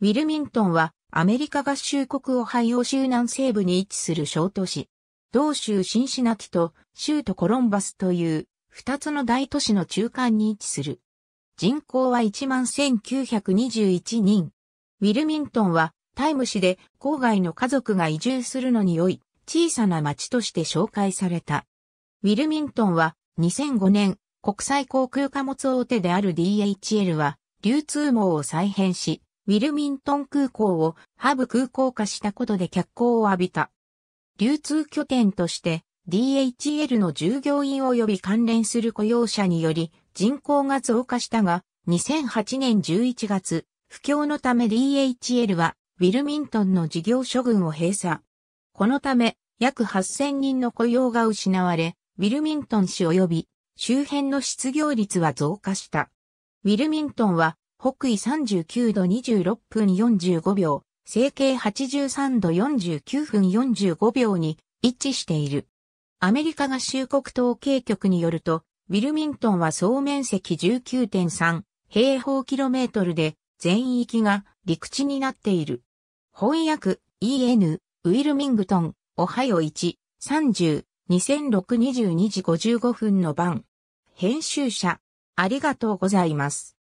ウィルミントンはアメリカ合衆国オハイオ州南西部に位置する小都市。同州シンシナティと州都コロンバスという二つの大都市の中間に位置する。人口は11,921人。ウィルミントンはタイム市で郊外の家族が移住するのに良い小さな町として紹介された。ウィルミントンは2005年国際航空貨物大手である DHL は流通網を再編しウィルミントン空港をハブ空港化したことで脚光を浴びた。流通拠点として DHL の従業員及び関連する雇用者により人口が増加したが、2008年11月、不況のため DHL はウィルミントンの事業所群を閉鎖。このため、約8000人の雇用が失われ、ウィルミントン市及び周辺の失業率は増加した。ウィルミントンは北緯39度26分45秒、西経83度49分45秒に一致している。アメリカ合衆国統計局によると、ウィルミントンは総面積19.3平方キロメートルで全域が陸地になっている。翻訳 EN ウィルミングトンオハヨ1 30 2006-22時55分の晩。編集者、ありがとうございます。